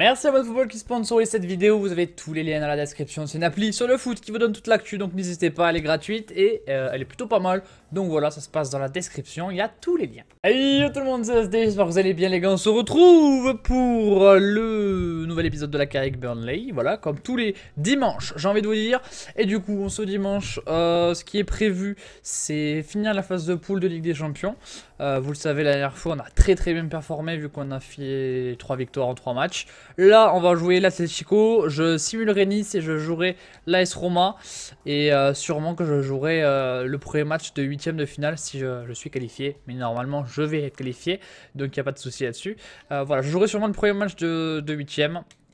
Merci à votre football qui sponsorise cette vidéo. Vous avez tous les liens dans la description. C'est une appli sur le foot qui vous donne toute l'actu. Donc n'hésitez pas, elle est gratuite et euh, elle est plutôt pas mal. Donc voilà, ça se passe dans la description. Il y a tous les liens. Hey yo tout le monde, c'est SD. J'espère que vous allez bien les gars. On se retrouve pour le nouvel épisode de la Carrick Burnley. Voilà, comme tous les dimanches, j'ai envie de vous dire. Et du coup, on se dimanche. Euh, ce qui est prévu, c'est finir la phase de poule de Ligue des Champions. Euh, vous le savez, la dernière fois, on a très très bien performé vu qu'on a fait 3 victoires en 3 matchs. Là, on va jouer l'Atletico. Je simulerai Nice et je jouerai l'AS Roma. Et euh, sûrement que je jouerai euh, le premier match de 8 de finale si je, suis qualifié. Mais normalement, je vais être qualifié. Donc, il n'y a pas de souci là-dessus. voilà, je jouerai sûrement le premier match de, de 8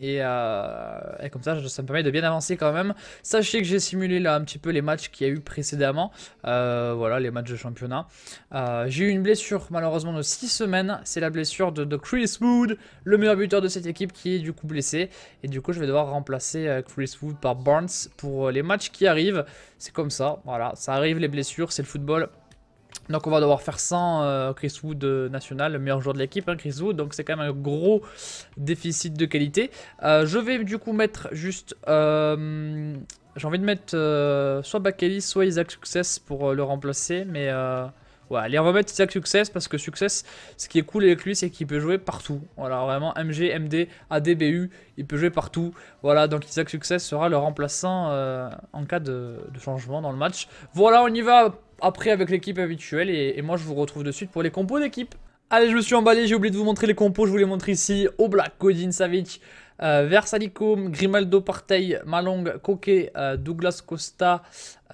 euh, et, comme ça, ça me permet de bien avancer quand même. Sachez que j'ai simulé là un petit peu les matchs qu'il y a eu précédemment. Euh, voilà, les matchs de championnat. Euh, j'ai eu une blessure malheureusement de 6 semaines. C'est la blessure de, de, Chris Wood, le meilleur buteur de cette équipe qui est du coup blessé. Et du coup, je vais devoir remplacer Chris Wood par Barnes pour les matchs qui arrivent. C'est comme ça, voilà, ça arrive les blessures, c'est le football. Donc on va devoir faire sans euh, Chris Wood euh, national, le meilleur joueur de l'équipe, hein, Chris Wood. Donc c'est quand même un gros déficit de qualité. Euh, je vais du coup mettre juste... J'ai envie de mettre soit Bakeli, soit Isaac Success pour le remplacer. Mais voilà allez, on va mettre Isaac Success parce que Success, ce qui est cool avec lui, c'est qu'il peut jouer partout. Voilà, vraiment MG, MD, ADBU, il peut jouer partout. Voilà, donc Isaac Success sera le remplaçant euh, en cas de, changement dans le match. Voilà, on y va après avec l'équipe habituelle et, moi je vous retrouve de suite pour les compos d'équipe. Allez, je me suis emballé, j'ai oublié de vous montrer les compos, je vous les montre ici. Black Godin, Savic, euh, Versalico, Versalicum, Grimaldo Partey, Malong, Coquet, euh, Douglas Costa,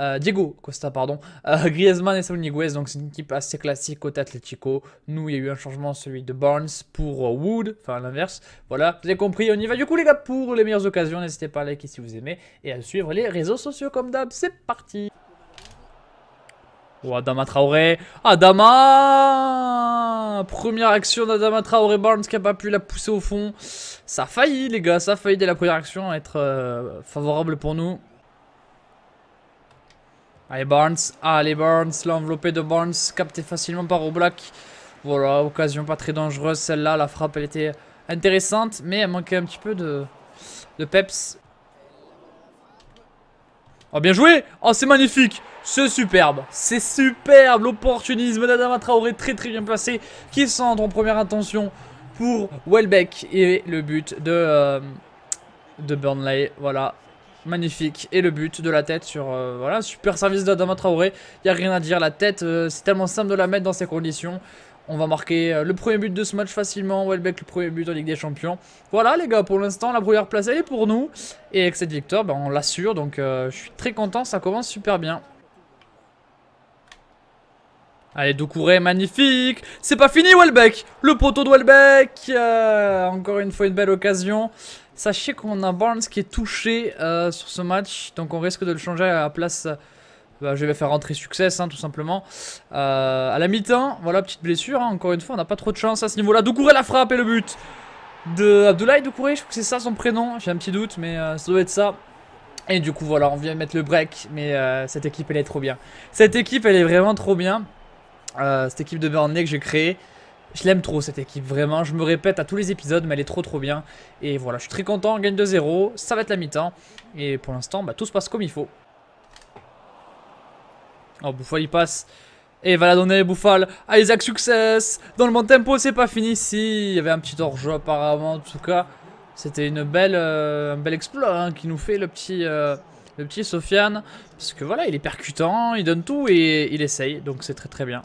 euh, Diego Costa, pardon, Griezmann et Saul Niguez. Donc c'est une équipe assez classique côté Atletico. Nous, il y a eu un changement, celui de Barnes pour Wood, enfin l'inverse. Voilà, vous avez compris, on y va du coup les gars pour les meilleures occasions. N'hésitez pas à liker si vous aimez et à suivre les réseaux sociaux comme d'hab. C'est parti ou Adama Traoré. Adama Première action d'Adama Traoré Barnes qui n'a pas pu la pousser au fond. Ça a failli, les gars. Ça a failli dès la première action être euh, favorable pour nous. Allez, Barnes. Allez, Barnes. L'enveloppé de Barnes capté facilement par Oblak. Voilà, occasion pas très dangereuse. Celle-là, la frappe, elle était intéressante, mais elle manquait un petit peu de, de peps. Oh, bien joué Oh, c'est magnifique C'est superbe C'est superbe L'opportunisme d'Adama Traoré très très bien placé qui centre en première intention pour Welbeck et le but de, euh, de Burnley. Voilà, magnifique. Et le but de la tête sur... Euh, voilà, super service d'Adama Traoré. Il n'y a rien à dire, la tête, euh, c'est tellement simple de la mettre dans ces conditions. On va marquer euh, le premier but de ce match facilement. Welbeck, le premier but en Ligue des Champions. Voilà, les gars, pour l'instant, la première place, elle est pour nous. Et avec cette victoire, ben, on l'assure. Donc, euh, je suis très content. Ça commence super bien. Allez, Doucouré, magnifique C'est pas fini, Welbeck Le poteau de Welbeck euh, Encore une fois, une belle occasion. Sachez qu'on a Barnes qui est touché sur ce match. Donc, on risque de le changer à la place... Bah, je vais faire rentrer succès, hein, tout simplement. A euh, à la mi-temps, voilà, petite blessure. Hein, encore une fois, on n'a pas trop de chance à ce niveau-là. Doucouré la frappe et le but de Abdoulaye Doucouré. Je crois que c'est ça son prénom. J'ai un petit doute, mais euh, ça doit être ça. Et du coup, voilà, on vient mettre le break. Mais euh, cette équipe, elle est trop bien. Cette équipe, elle est vraiment trop bien. cette équipe de Burnley que j'ai créée. Je l'aime trop cette équipe, vraiment. Je me répète à tous les épisodes, mais elle est trop trop bien. Et voilà, je suis très content. On gagne 2-0. Ça va être la mi-temps. Et pour l'instant, bah, tout se passe comme il faut. Oh, Bouffal, il passe. Et va la donner, Bouffal. À Isaac Success. Dans le bon tempo, c'est pas fini. Si, il y avait un petit hors apparemment. En tout cas, c'était une belle, euh, un bel exploit hein, qui nous fait le petit, euh, le petit Sofiane. Parce que voilà, il est percutant, il donne tout et il essaye. Donc c'est très très bien.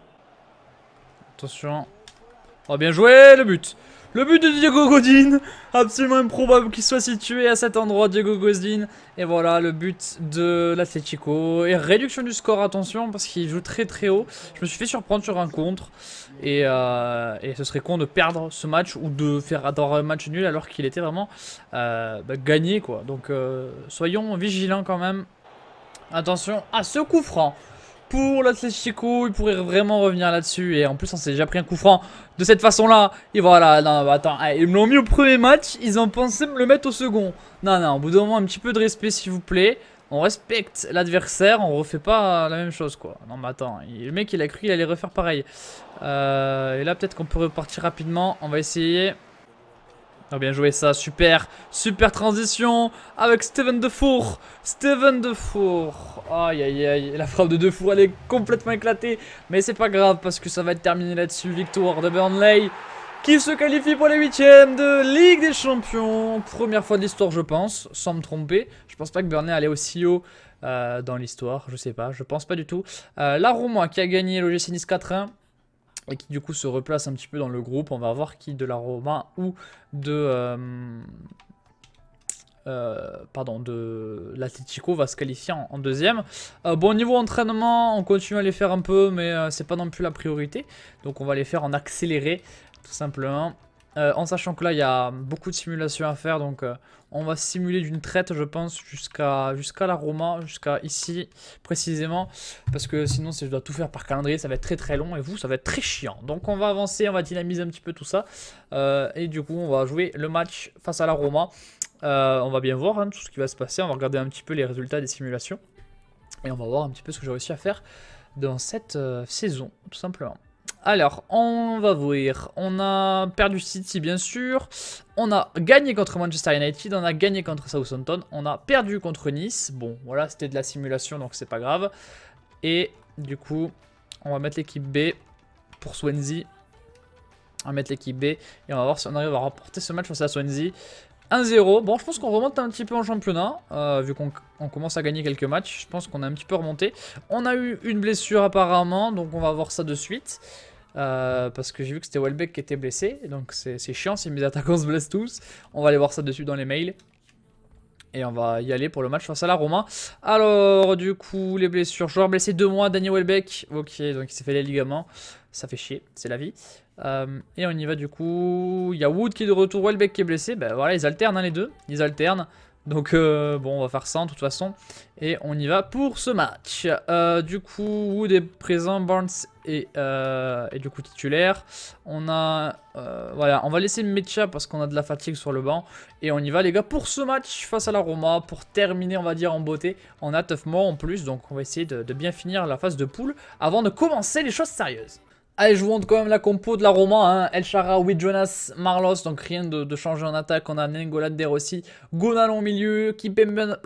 Attention. Oh, bien joué, le but. Le but de Diego Godin Absolument improbable qu'il soit situé à cet endroit, Diego Godin. Et voilà, le but de l'Atletico. Et réduction du score, attention, parce qu'il joue très très haut. Je me suis fait surprendre sur un contre. Et, euh, ce serait con de perdre ce match ou de faire avoir un match nul alors qu'il était vraiment euh, bah, gagné. quoi. Donc euh, soyons vigilants quand même. Attention à ce coup franc pour l'Atlético. Il pourrait vraiment revenir là-dessus. Et en plus, on s'est déjà pris un coup franc de cette façon-là. Et voilà, non, mais bah, attends, eh, ils me l'ont mis au premier match. Ils ont pensé me le mettre au second. Non, non, au bout d'un moment, un petit peu de respect, s'il vous plaît. On respecte l'adversaire, on refait pas la même chose quoi. Non mais attends, le mec il a cru qu'il allait refaire pareil. Euh, et là peut-être qu'on peut repartir rapidement, on va essayer. Oh, bien joué ça, super, super transition avec Steven Defour, Steven Defour, aïe aïe aïe, la frappe de Defour elle est complètement éclatée, mais c'est pas grave parce que ça va être terminé là-dessus, victoire de Burnley qui se qualifie pour les huitièmes de Ligue des Champions, première fois de l'histoire je pense, sans me tromper, je pense pas que Burnley allait aussi haut euh, dans l'histoire, je sais pas, je pense pas du tout, euh, la qui a gagné le Nice 4-1, et qui du coup se replace un petit peu dans le groupe. On va voir qui de la Roma ou de... Euh, euh, pardon, de l'Atletico va se qualifier en, deuxième. Euh, bon, niveau entraînement, on continue à les faire un peu, mais c'est pas non plus la priorité. Donc on va les faire en accéléré, tout simplement. Euh, en sachant que là, il y a beaucoup de simulations à faire, donc euh, on va simuler d'une traite, je pense, jusqu'à jusqu'à la Roma, jusqu'à ici, précisément, parce que sinon, si je dois tout faire par calendrier, ça va être très très long, et vous, ça va être très chiant. Donc on va avancer, on va dynamiser un petit peu tout ça, euh, et du coup, on va jouer le match face à la Roma. on va bien voir hein, tout ce qui va se passer, on va regarder un petit peu les résultats des simulations, et on va voir un petit peu ce que j'ai réussi à faire dans cette saison, tout simplement. Alors, on va voir. On a perdu City, bien sûr. On a gagné contre Manchester United. On a gagné contre Southampton. On a perdu contre Nice. Bon, voilà, c'était de la simulation, donc c'est pas grave. Et du coup, on va mettre l'équipe B pour Swansea. On va mettre l'équipe B et on va voir si on arrive à remporter ce match face à Swansea. 1-0. Bon, je pense qu'on remonte un petit peu en championnat, euh, vu qu'on commence à gagner quelques matchs. Je pense qu'on a un petit peu remonté. On a eu une blessure apparemment, donc on va voir ça de suite. Euh, parce que j'ai vu que c'était Welbeck qui était blessé, donc c'est chiant si mes attaquants se blessent tous. On va aller voir ça de suite dans les mails. Et on va y aller pour le match face à la Roma. Alors, du coup, les blessures. Joueur blessé deux mois, Daniel Welbeck. Ok, donc il s'est fait les ligaments. Ça fait chier, c'est la vie. Euh, et on y va du coup. Il y a Wood qui est de retour, Welbeck qui est blessé. Ben voilà, ils alternent hein, les deux. Ils alternent. Donc euh, bon, on va faire ça de toute façon. Et on y va pour ce match. Euh, du coup, Wood est présent, Barnes est, du coup titulaire. On a... voilà, on va laisser Mecha parce qu'on a de la fatigue sur le banc. Et on y va les gars pour ce match face à la Roma. Pour terminer, on va dire, en beauté. On a 9 mois en plus, donc on va essayer de, de bien finir la phase de poule avant de commencer les choses sérieuses. Allez, je vous montre quand même la compo de la Roma. Hein. El Jonas, Marlos. Donc rien de, de changé en attaque. On a Nengola, De Rossi, Gonal en milieu, Kipembe,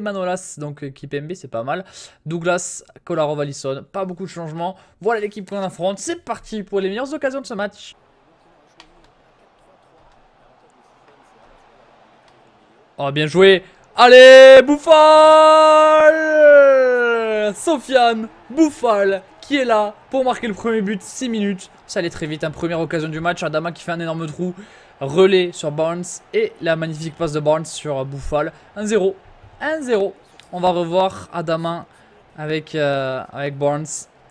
Manolas. Donc euh, Kipembe, c'est pas mal. Douglas, Kolarov, Alisson, Pas beaucoup de changements. Voilà l'équipe qu'on affronte. C'est parti pour les meilleures occasions de ce match. On oh, va bien joué. Allez, Bouffal Sofiane, Bouffal qui est là pour marquer le premier but, 6 minutes. Ça allait très vite, hein. première occasion du match, Adama qui fait un énorme trou, relais sur Barnes et la magnifique passe de Barnes sur euh, Bouffal. 1-0, 1-0. On va revoir Adama avec, euh, avec Barnes.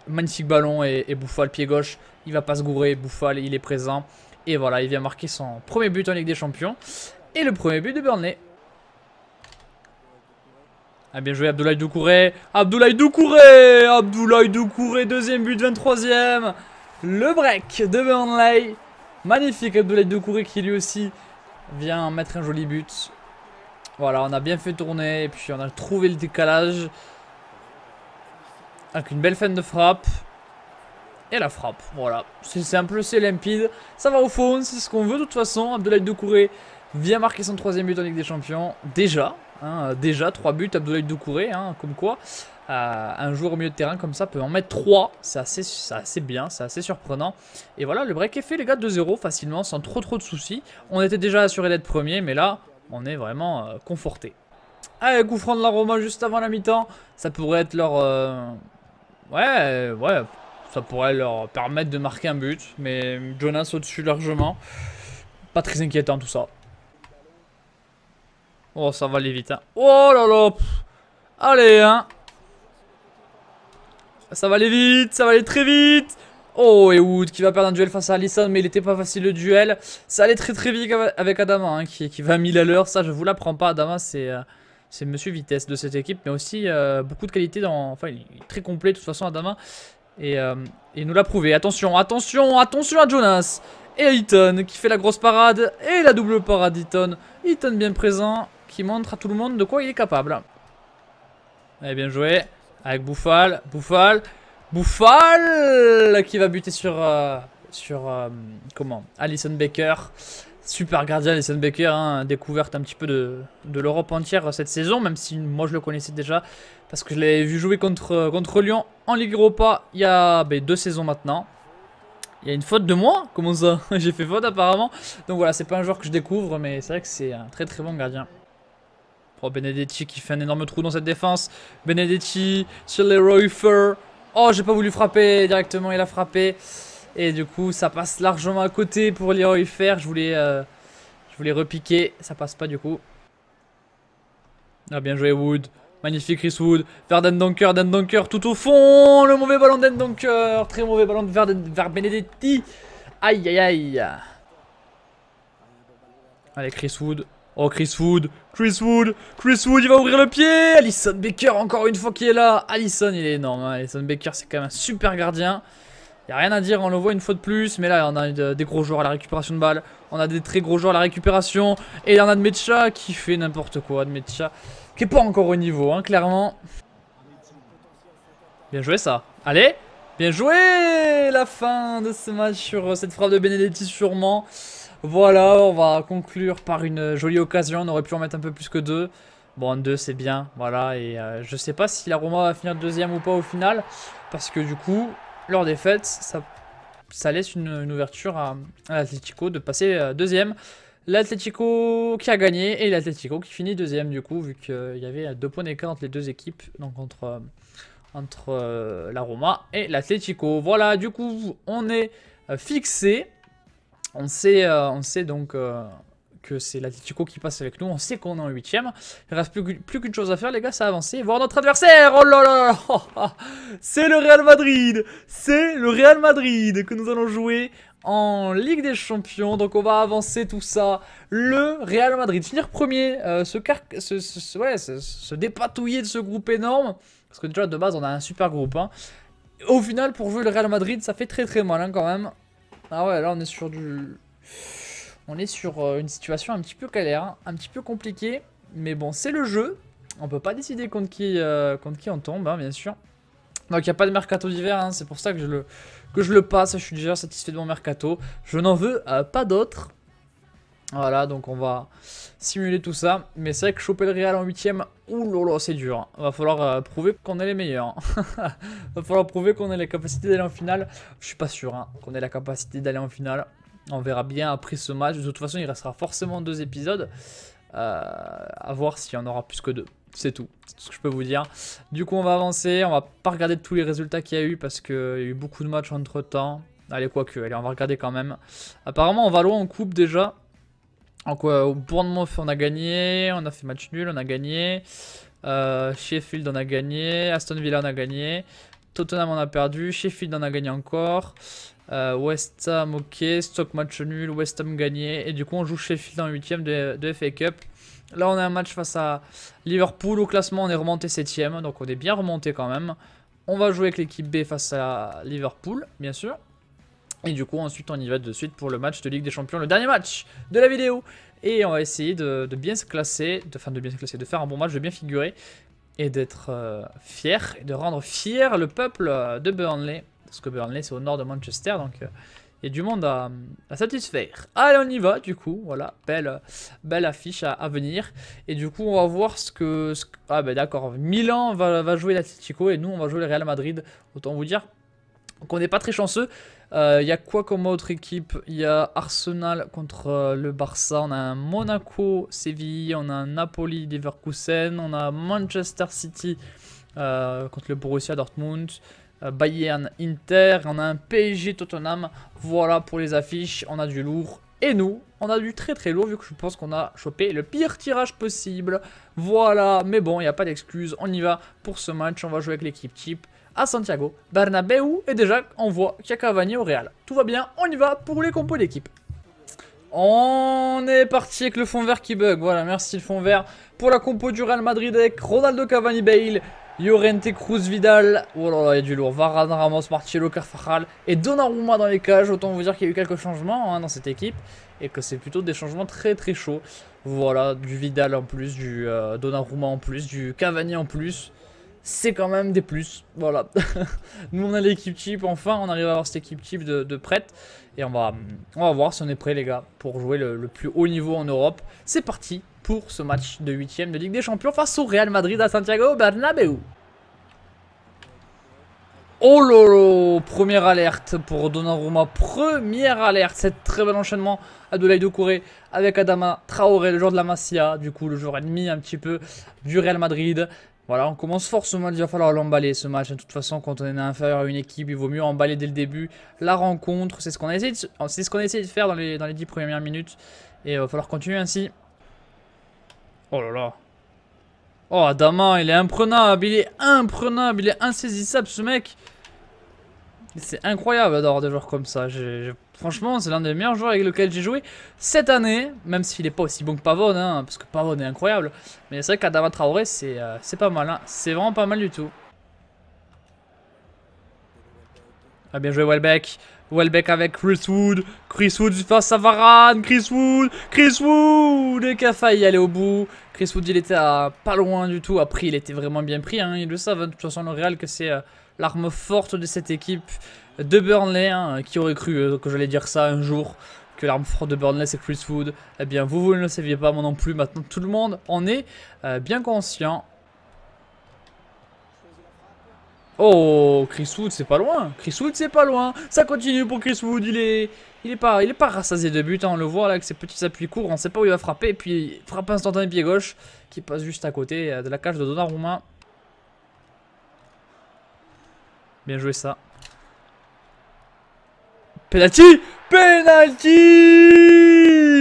Magnifique ballon et, et Bouffal, pied gauche. Il va pas se gourer, Bouffal, il est présent. Et voilà, il vient marquer son premier but en Ligue des Champions. Et le premier but de Burnley. Ah bien joué Abdoulaye Doucouré. Abdoulaye Doucouré Abdoulaye Doucouré, deuxième but, 23ème. Le break de Burnley. Magnifique Abdoulaye Doucouré qui lui aussi vient mettre un joli but. Voilà, on a bien fait tourner et puis on a trouvé le décalage. Avec une belle fin de frappe. Et la frappe, voilà. C'est simple, c'est limpide. Ça va au fond, c'est ce qu'on veut de toute façon. Abdoulaye Doucouré vient marquer son troisième but en Ligue des Champions. Déjà, Hein, euh, déjà, 3 buts, Abdoulaye Doucouré, hein, comme quoi. Euh, un joueur au milieu de terrain comme ça peut en mettre 3. C'est assez, assez, bien, c'est assez surprenant. Et voilà, le break est fait, les gars, 2-0 facilement, sans trop trop de soucis. On était déjà assuré d'être premier, mais là, on est vraiment euh, conforté. Allez, gouffrant de la Roma juste avant la mi-temps. Ça pourrait être leur... Ouais, ouais, ça pourrait leur permettre de marquer un but. Mais Jonas au-dessus largement. Pas très inquiétant tout ça. Oh, ça va aller vite. Hein. Oh là là. Allez, hein. Ça va aller vite, ça va aller très vite. Oh, et Wood qui va perdre un duel face à Alison mais il était pas facile le duel. Ça allait très très vite avec Adama, hein, qui, qui, va à 1000 à l'heure. Ça, je vous l'apprends pas. Adama, c'est euh, c'est monsieur vitesse de cette équipe, mais aussi euh, beaucoup de qualité. Dans, enfin, il est très complet de toute façon, Adama. Et il euh, nous l'a prouvé. Attention, attention, attention à Jonas. Et à qui fait la grosse parade. Et la double parade, Eaton. Eaton bien présent qui montre à tout le monde de quoi il est capable. Allez, eh bien joué. Avec Bouffal, Bouffal, Bouffal qui va buter sur... Euh, sur euh, comment Alison Baker. Super gardien Alison Baker, hein, découverte un petit peu de, de l'Europe entière cette saison, même si moi je le connaissais déjà, parce que je l'avais vu jouer contre, contre Lyon en Ligue Europa il y a ben, deux saisons maintenant. Il y a une faute de moi Comment ça J'ai fait faute apparemment. Donc voilà, c'est pas un joueur que je découvre, mais c'est vrai que c'est un très très bon gardien. Oh Benedetti qui fait un énorme trou dans cette défense. Benedetti sur les Royfer. Oh, j'ai pas voulu frapper directement, il a frappé. Et du coup, ça passe largement à côté pour les Royfer. Je voulais, euh, je voulais repiquer, ça passe pas du coup. Ah, bien joué Wood. Magnifique Chris Wood. Verden Dunker, Den Dunker tout au fond. Le mauvais ballon Dendonker Très mauvais ballon de vers Benedetti. Aïe, aïe, aïe. Allez, Chris Wood. Oh, Chris Wood Chris Wood Chris Wood, il va ouvrir le pied Alison Baker, encore une fois, qui est là Alison, il est énorme. Allison hein. Alison Baker, c'est quand même un super gardien. Il a rien à dire, on le voit une fois de plus. Mais là, on a des gros joueurs à la récupération de balles. On a des très gros joueurs à la récupération. Et en a de Mecha qui fait n'importe quoi. De Mecha, qui est pas encore au niveau, hein, clairement. Bien joué, ça. Allez Bien joué La fin de ce match sur euh, cette frappe de Benedetti, sûrement. Voilà, on va conclure par une jolie occasion. On aurait pu en mettre un peu plus que deux. Bon, deux, c'est bien. Voilà, et je euh, je sais pas si la Roma va finir deuxième ou pas au final. Parce que du coup, leur défaite, ça, ça laisse une, ouverture à, l'Atletico de passer euh, deuxième. L'Atletico qui a gagné et l'Atletico qui finit deuxième du coup, vu qu'il euh, y avait deux points d'écart entre les deux équipes, donc entre, entre la Roma et l'Atlético. Voilà, du coup, on est fixé. On sait, euh, on sait donc euh, que c'est l'Atletico qui passe avec nous. On sait qu'on est en huitième. Il reste plus, qu'une chose à faire, les gars, c'est avancer voir notre adversaire. Oh là là, C'est le Real Madrid. C'est le Real Madrid que nous allons jouer en Ligue des Champions. Donc on va avancer tout ça. Le Real Madrid finir premier, euh, se, se, dépatouiller de ce groupe énorme. Parce que déjà de base on a un super groupe. Hein. Au final pour jouer le Real Madrid ça fait très très mal hein, quand même. Ah ouais, là on est sur du... On est sur euh, une situation un petit peu calaire, un petit peu compliquée. Mais bon, c'est le jeu. On peut pas décider contre qui, euh, contre qui on tombe, hein, bien sûr. Donc il n'y a pas de mercato d'hiver, hein, c'est pour ça que je, le, que je le passe. Je suis déjà satisfait de mon mercato. Je n'en veux euh, pas d'autres voilà, donc on va simuler tout ça. Mais c'est vrai que choper le Real en 8ème, oulala, c'est dur. Hein. Va falloir euh, prouver qu'on est les meilleurs. Hein. Va falloir prouver qu'on a la capacité d'aller en finale. Je suis pas sûr hein, qu'on ait la capacité d'aller en finale. On verra bien après ce match. De toute façon, il restera forcément deux épisodes. Euh, à voir s'il y en aura plus que deux. C'est tout. C'est tout ce que je peux vous dire. Du coup, on va avancer. On va pas regarder tous les résultats qu'il y a eu parce qu'il y a eu beaucoup de matchs entre temps. Allez, quoique. Allez, on va regarder quand même. Apparemment, on va loin en coupe déjà. Donc au Bournemouth on a gagné, on a fait match nul, on a gagné. Euh, Sheffield on a gagné, Aston Villa on a gagné. Tottenham on a perdu, Sheffield on a gagné encore. Euh, West Ham ok, Stock match nul, West Ham gagné. Et du coup on joue Sheffield en 8ème de, de FA Cup. Là on a un match face à Liverpool. Au classement on est remonté 7ème, donc on est bien remonté quand même. On va jouer avec l'équipe B face à Liverpool bien sûr. Et du coup, ensuite, on y va de suite pour le match de Ligue des Champions, le dernier match de la vidéo. Et on va essayer de, bien se classer, de, enfin de bien se classer, de faire un bon match, de bien figurer et d'être euh, fier, et de rendre fier le peuple de Burnley. Parce que Burnley, c'est au nord de Manchester, donc euh, il y a du monde à, satisfaire. Allez, on y va, du coup, voilà, belle, belle affiche à, venir. Et du coup, on va voir ce que... ah ben d'accord, Milan va, va jouer l'Atlético et nous, on va jouer le Real Madrid. Autant vous dire qu'on n'est pas très chanceux. Il euh, y a quoi comme autre équipe Il y a Arsenal contre euh, le Barça. On a un Monaco, Séville. On a un Napoli, Leverkusen. On a Manchester City euh, contre le Borussia Dortmund. Bayern, Inter. On a un PSG, Tottenham. Voilà pour les affiches. On a du lourd. Et nous, on a du très très lourd vu que je pense qu'on a chopé le pire tirage possible. Voilà, mais bon, il n'y a pas d'excuse. On y va pour ce match. On va jouer avec l'équipe type à Santiago Bernabeu et déjà on voit qu'il Cavani au Real. Tout va bien, on y va pour les compos d'équipe. On est parti avec le fond vert qui bug. Voilà, merci le fond vert pour la compo du Real Madrid avec Ronaldo Cavani Bale, Llorente Cruz Vidal. Oh là là, il y a du lourd. Varane, Ramos, Marcelo Carvajal et Donnarumma dans les cages. Autant vous dire qu'il y a eu quelques changements hein, dans cette équipe et que c'est plutôt des changements très très chauds. Voilà, du Vidal en plus, du euh, Donnarumma en plus, du Cavani en plus c'est quand même des plus. Voilà. Nous, on a l'équipe type, Enfin, on arrive à avoir cette équipe type de, prête. Et on va, on va voir si on est prêt, les gars, pour jouer le, plus haut niveau en Europe. C'est parti pour ce match de 8 de Ligue des Champions face au Real Madrid à Santiago Bernabeu. Oh lolo Première alerte pour Donnarumma. Première alerte. C'est très bel enchaînement à de avec Adama Traoré, le joueur de la Masia. Du coup, le joueur ennemi un petit peu du Real Madrid. Voilà, on commence forcément, il va falloir l'emballer ce match. Hein. De toute façon, quand on est inférieur à une équipe, il vaut mieux emballer dès le début la rencontre. C'est ce qu'on a, essayé de, ce de faire dans les, dans les 10 premières minutes. Et il euh, va falloir continuer ainsi. Oh là là. Oh, Adama, il est imprenable, il est imprenable, il est insaisissable ce mec. C'est incroyable d'avoir des joueurs comme ça. J'ai Franchement, c'est l'un des meilleurs joueurs avec lequel j'ai joué cette année, même s'il n'est pas aussi bon que Pavone, hein, parce que Pavone est incroyable. Mais c'est vrai qu'Adama Traoré, c'est euh, pas mal, hein. c'est vraiment pas mal du tout. Ah, bien joué Welbeck. Welbeck avec Chris Wood. Chris Wood face à Varane. Chris Wood. Chris Wood. Et qui failli aller au bout. Chris Wood, il était pas loin du tout. Après, il était vraiment bien pris. Hein. Ils le savent. Hein. De toute façon, le Real, que c'est euh, l'arme forte de cette équipe de Burnley, hein, qui aurait cru euh, que j'allais dire ça un jour, que l'arme forte de Burnley c'est Chris Wood Eh bien, vous, vous ne le saviez pas, moi non plus. Maintenant, tout le monde en est euh, bien conscient. Oh, Chris Wood, c'est pas loin. Chris Wood, c'est pas loin. Ça continue pour Chris Wood. Il est, il est pas, il est pas rassasié de but. Hein. On le voit là avec ses petits appuis courts. On sait pas où il va frapper. Et puis, il frappe instantané pied gauche qui passe juste à côté euh, de la cage de Donnarumma. Bien joué ça. Penalty Penalty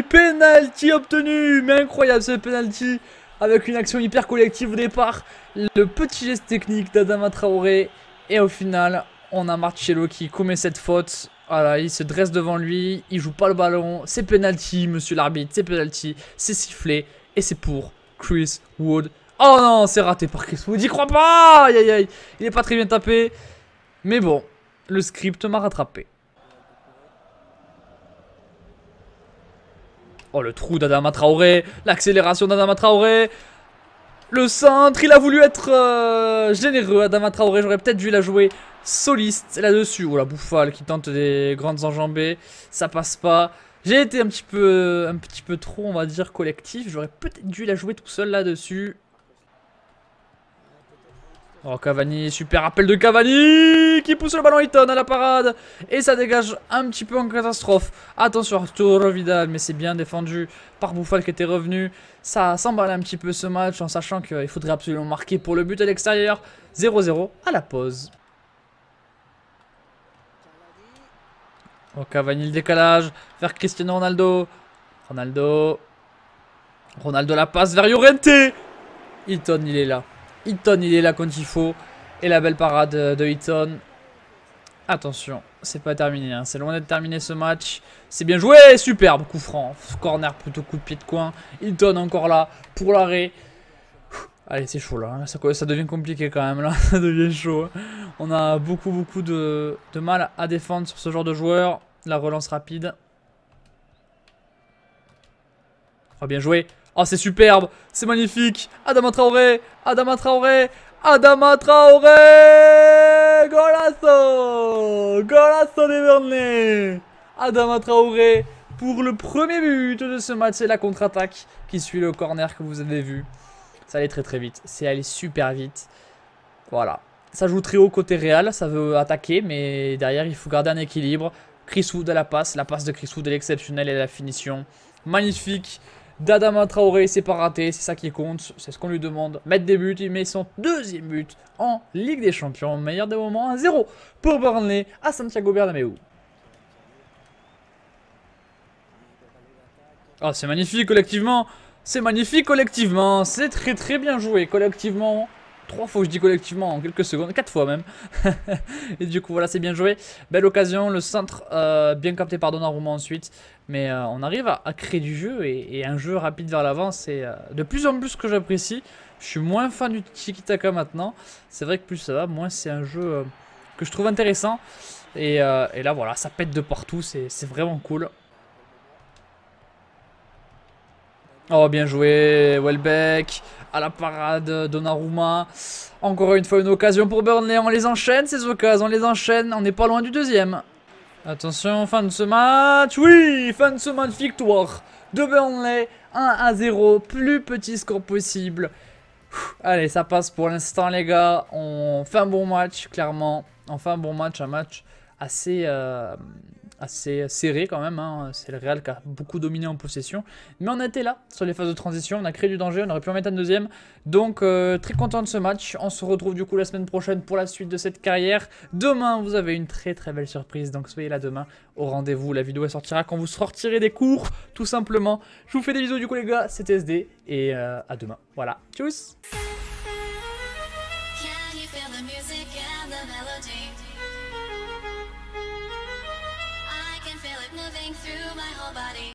Penalty obtenu Mais incroyable ce penalty Avec une action hyper collective au départ. Le petit geste technique d'Adama Traoré. Et au final, on a Marcello qui commet cette faute. Voilà, il se dresse devant lui, il joue pas le ballon, c'est penalty, monsieur l'arbitre, c'est penalty, c'est sifflé, et c'est pour Chris Wood. Oh non, c'est raté par Chris Wood, y crois pas Aïe aïe aïe, il est pas très bien tapé. Mais bon, le script m'a rattrapé. Oh, le trou d'Adama Traoré. L'accélération d'Adama Traoré. Le centre, il a voulu être euh, généreux, Adama Traoré. J'aurais peut-être dû la jouer soliste là-dessus. Oh, la bouffale qui tente des grandes enjambées. Ça passe pas. J'ai été un petit peu, un petit peu trop, on va dire, collectif. J'aurais peut-être dû la jouer tout seul là-dessus. Oh Cavani, super appel de Cavani qui pousse le ballon Eton à la parade et ça dégage un petit peu en catastrophe. Attention Arturo Vidal, mais c'est bien défendu par Bouffal qui était revenu. Ça s'emballe un petit peu ce match en sachant qu'il faudrait absolument marquer pour le but à l'extérieur. 0-0 à la pause. Oh Cavani le décalage vers Cristiano Ronaldo. Ronaldo. Ronaldo la passe vers Llorente. Eton il est là. Hitton, il est là quand il faut. Et la belle parade de Hitton. Attention, c'est pas terminé. Hein. C'est loin d'être terminé ce match. C'est bien joué, superbe coup franc. Corner plutôt coup de pied de coin. donne encore là pour l'arrêt. Allez, c'est chaud là. Hein. Ça, devient compliqué quand même là. Ça devient chaud. Hein. On a beaucoup beaucoup de, mal à défendre sur ce genre de joueur. La relance rapide. va bien joué. Oh, c'est superbe, c'est magnifique. Adama Traoré, Adama Traoré, Adama Traoré Golazo Golazo des Burnley Adama Traoré pour le premier but de ce match. C'est la contre-attaque qui suit le corner que vous avez vu. Ça allait très très vite. C'est allé super vite. Voilà. Ça joue très haut côté Real. Ça veut attaquer, mais derrière, il faut garder un équilibre. Chris Wood à la passe. La passe de Chris Wood, est exceptionnelle et la finition. Magnifique. Dadama Traoré, c'est pas raté, c'est ça qui compte, c'est ce qu'on lui demande. Mettre des buts, il met son deuxième but en Ligue des Champions. Meilleur des moments, 1-0 pour Burnley à Santiago Bernabéu. Ah, c'est magnifique collectivement, c'est magnifique collectivement, c'est très très bien joué collectivement. Trois fois, je dis collectivement, en quelques secondes, quatre fois même. et du coup, voilà, c'est bien joué. Belle occasion, le centre euh, bien capté par Donnarumma ensuite. Mais euh, on arrive à, créer du jeu et, un jeu rapide vers l'avant, c'est euh, de plus en plus ce que j'apprécie. Je suis moins fan du Tiki-Taka maintenant. C'est vrai que plus ça va, moins c'est un jeu que je trouve intéressant. Et, et là, voilà, ça pète de partout, c'est vraiment cool. Oh, bien joué, Welbeck, à la parade, Donnarumma. Encore une fois, une occasion pour Burnley. On les enchaîne, ces occasions, on les enchaîne. On n'est pas loin du deuxième. Attention, fin de ce match. Oui, fin de ce match, victoire de Burnley. 1 à 0, plus petit score possible. allez, ça passe pour l'instant, les gars. On fait un bon match, clairement. On fait un bon match, un match assez... Euh, assez serré quand même. Hein. C'est le Real qui a beaucoup dominé en possession. Mais on était là sur les phases de transition. On a créé du danger. On aurait pu en mettre un deuxième. Donc euh, très content de ce match. On se retrouve du coup la semaine prochaine pour la suite de cette carrière. Demain, vous avez une très très belle surprise. Donc soyez là demain au rendez-vous. La vidéo elle sortira quand vous sortirez des cours, tout simplement. Je vous fais des bisous du coup les gars. C'était SD et euh, à demain. Voilà. Tchuss